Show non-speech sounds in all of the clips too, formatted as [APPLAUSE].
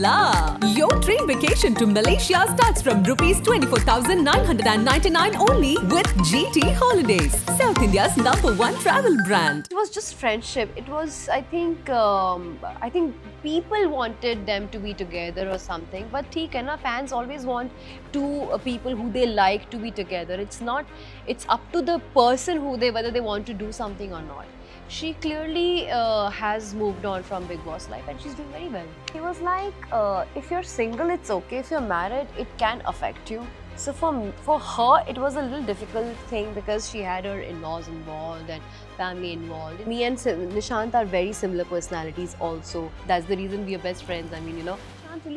la! Your dream vacation to Malaysia starts from rupees 24,999 only with GT Holidays, South India's number one travel brand. It was just friendship. It was, I think, um, I think people wanted them to be together or something. But theek hai na, fans always want two uh, people who they like to be together. It's not, it's up to the person who they, whether they want to do something or not she clearly uh, has moved on from Big Boss life and she's doing very well. He was like, uh, if you're single, it's okay. If you're married, it can affect you. So for, for her, it was a little difficult thing because she had her in-laws involved and family involved. Me and Nishant are very similar personalities also. That's the reason we are best friends. I mean, you know,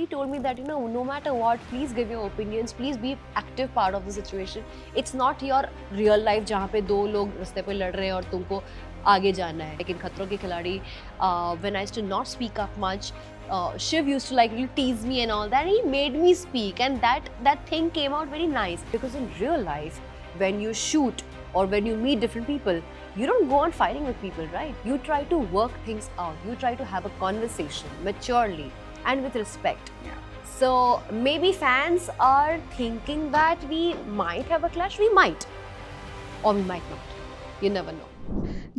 told me that, you know, no matter what, please give your opinions, please be active part of the situation. It's not your real life जहाँ do log लोग रस्ते पे लड़ रहे हैं और तुमको आगे जाना है लेकिन खतरों के खिलाड़ी uh, when I used to not speak up much uh, Shiv used to like really tease me and all that and he made me speak and that that thing came out very nice because in real life when you shoot or when you meet different people you don't go on fighting with people right you try to work things out you try to have a conversation maturely and with respect. Yeah. So maybe fans are thinking that we might have a clash. We might, or we might not. You never know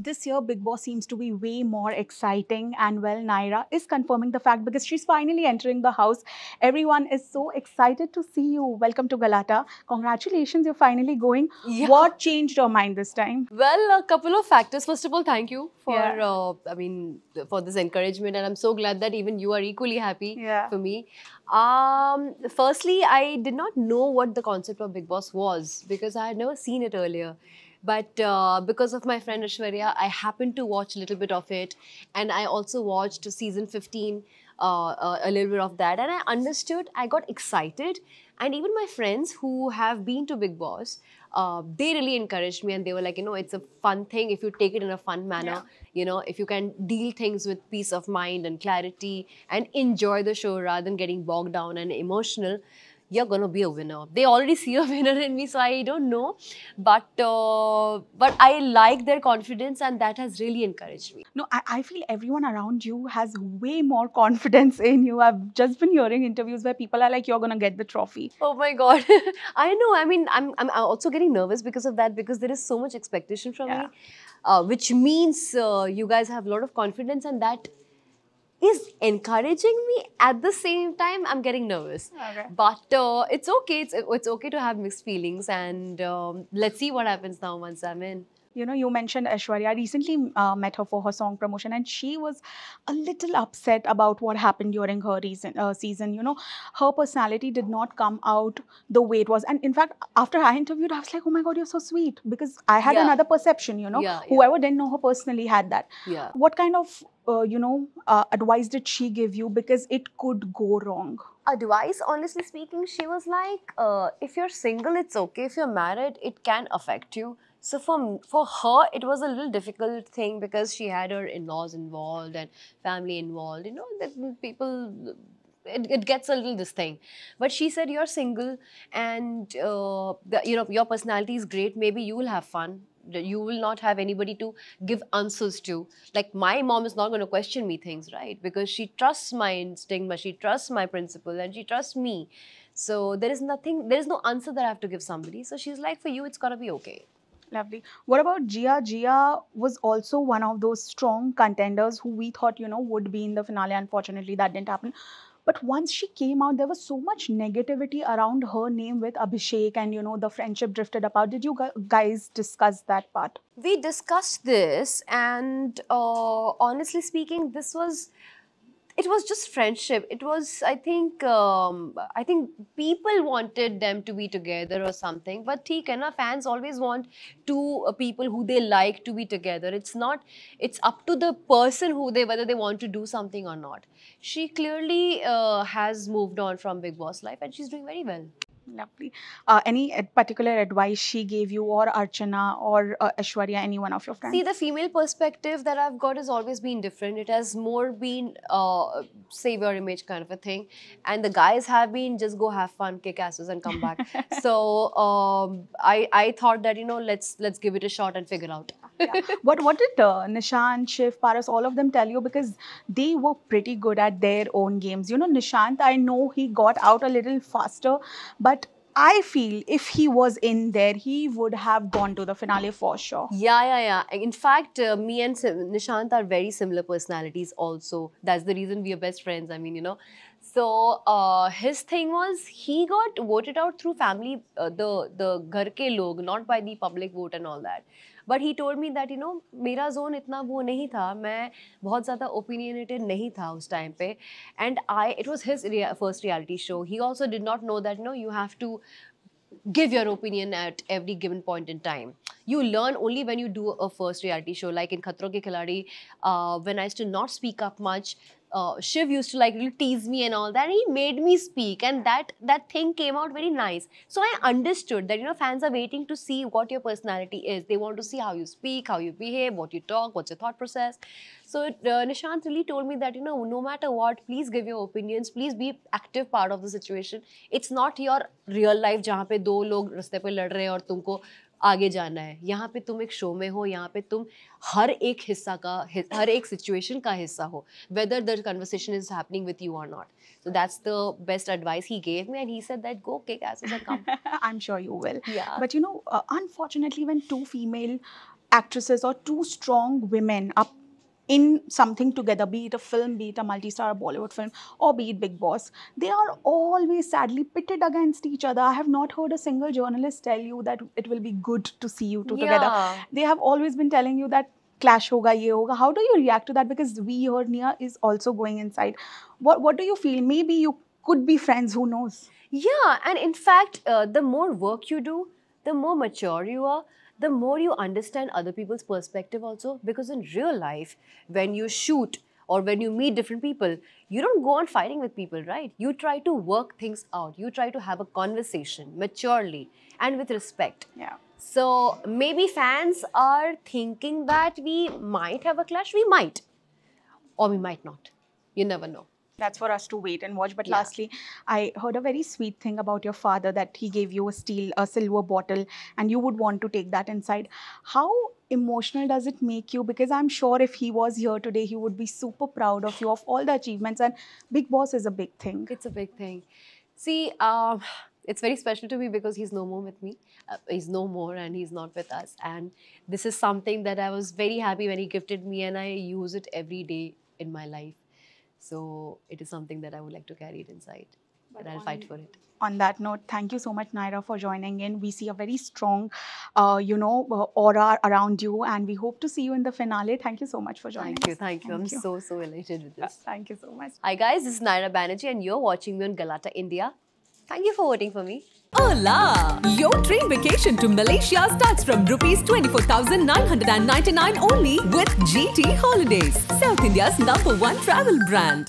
this year Big Boss seems to be way more exciting and well Naira is confirming the fact because she's finally entering the house. Everyone is so excited to see you. Welcome to Galata. Congratulations, you're finally going. Yeah. What changed your mind this time? Well, a couple of factors. First of all, thank you for yeah. uh, I mean for this encouragement and I'm so glad that even you are equally happy yeah. for me. Um, firstly, I did not know what the concept of Big Boss was because I had never seen it earlier. But uh, because of my friend Ashwarya, I happened to watch a little bit of it. And I also watched season 15, uh, uh, a little bit of that. And I understood, I got excited. And even my friends who have been to Big Boss, uh, they really encouraged me and they were like, you know, it's a fun thing if you take it in a fun manner. Yeah. You know, if you can deal things with peace of mind and clarity and enjoy the show rather than getting bogged down and emotional you're going to be a winner. They already see a [LAUGHS] winner in me, so I don't know. But uh, but I like their confidence and that has really encouraged me. No, I, I feel everyone around you has way more [LAUGHS] confidence in you. I've just been hearing interviews where people are like, you're going to get the trophy. Oh my God. [LAUGHS] I know. I mean, I'm, I'm also getting nervous because of that because there is so much expectation from yeah. me. Uh, which means uh, you guys have a lot of confidence and that is encouraging me at the same time i'm getting nervous okay. but uh, it's okay it's, it's okay to have mixed feelings and um, let's see what happens now once i'm in you know you mentioned Ashwarya. I recently uh, met her for her song promotion and she was a little upset about what happened during her reason, uh, season you know her personality did not come out the way it was and in fact after I interviewed I was like oh my god you're so sweet because I had yeah. another perception you know yeah, yeah. whoever didn't know her personally had that yeah what kind of uh, you know uh, advice did she give you because it could go wrong advice honestly speaking she was like uh, if you're single it's okay if you're married it can affect you so for, for her, it was a little difficult thing because she had her in-laws involved and family involved, you know, that people, it, it gets a little this thing. But she said, you're single and, uh, the, you know, your personality is great. Maybe you will have fun. You will not have anybody to give answers to. Like my mom is not going to question me things, right? Because she trusts my instinct, but she trusts my principle and she trusts me. So there is nothing, there is no answer that I have to give somebody. So she's like, for you, it's going to be okay. Lovely. What about Gia? Gia was also one of those strong contenders who we thought, you know, would be in the finale. Unfortunately, that didn't happen. But once she came out, there was so much negativity around her name with Abhishek and, you know, the friendship drifted apart. Did you guys discuss that part? We discussed this and uh, honestly speaking, this was it was just friendship it was i think um, i think people wanted them to be together or something but theek hai na fans always want two uh, people who they like to be together it's not it's up to the person who they whether they want to do something or not she clearly uh, has moved on from big boss life and she's doing very well Lovely. Uh, any particular advice she gave you or Archana or uh, Ashwarya, any one of your friends? See, the female perspective that I've got has always been different. It has more been uh, save your image kind of a thing. And the guys have been just go have fun, kick asses and come back. [LAUGHS] so um, I, I thought that, you know, let's let's give it a shot and figure out. yeah. What what did uh, Nishant, Shiv, Paras, all of them tell you? Because they were pretty good at their own games. You know, Nishant, I know he got out a little faster, but I feel if he was in there, he would have gone to the finale for sure. Yeah, yeah, yeah. In fact, uh, me and Nishant are very similar personalities also. That's the reason we are best friends. I mean, you know. So uh, his thing was he got voted out through family, uh, the the ghar ke log, not by the public vote and all that. But he told me that you know मेरा zone इतना वो नहीं था मैं बहुत ज़्यादा opinionated नहीं था उस टाइम पे and I it was his first reality show he also did not know that no you have to give your opinion at every given point in time you learn only when you do a first reality show like in Khatron Ke Khiladi when I to not speak up much Uh, Shiv used to like really tease me and all that. he made me speak, and that that thing came out very nice. So I understood that you know fans are waiting to see what your personality is. They want to see how you speak, how you behave, what you talk, what's your thought process. So uh, Nishant really told me that you know no matter what, please give your opinions, please be active part of the situation. It's not your real life where two people are रस्ते पे लड़ आगे जाना है यहाँ पे तुम एक शो में हो यहाँ पे तुम हर एक हिस्सा का हर एक सिचुएशन का हिस्सा हो whether the conversation is happening with you or not so that's the best advice he gave me and he said that go kick as a come I am sure you will but you know unfortunately when two female actresses और two strong women are in something together, be it a film, be it a multi-star Bollywood film, or be it Big Boss, they are always sadly pitted against each other. I have not heard a single journalist tell you that it will be good to see you two yeah. together. They have always been telling you that clash hoga, ye hoga. How do you react to that? Because we or Nia is also going inside. What What do you feel? Maybe you could be friends. Who knows? Yeah, and in fact, uh, the more work you do, the more mature you are, the more you understand other people's perspective also because in real life when you shoot or when you meet different people you don't go on fighting with people right you try to work things out you try to have a conversation maturely and with respect yeah so maybe fans are thinking that we might have a clash we might or we might not you never know that's for us to wait and watch. But yeah. lastly, I heard a very sweet thing about your father that he gave you a steel, a silver bottle, and you would want to take that inside. How emotional does it make you? Because I'm sure if he was here today, he would be super proud of you of all the achievements. And Big Boss is a big thing. It's a big thing. See, um, it's very special to me because he's no more with me. Uh, he's no more and he's not with us. And this is something that I was very happy when he gifted me and I use it every day in my life. So it is something that I would like to carry it inside. But and I'll on, fight for it. On that note, thank you so much, Naira, for joining in. We see a very strong, uh, you know, uh, aura around you, and we hope to see you in the finale. Thank you so much for joining. Thank you, thank you. Thank I'm you. so so elated with uh, this. Yeah, thank you so much. Hi guys, this is Naira Banerjee, and you're watching me on Galata India. Thank you for voting for me. Hola! Your dream vacation to Malaysia starts from rupees 24,999 only with GT Holidays, South India's number one travel brand.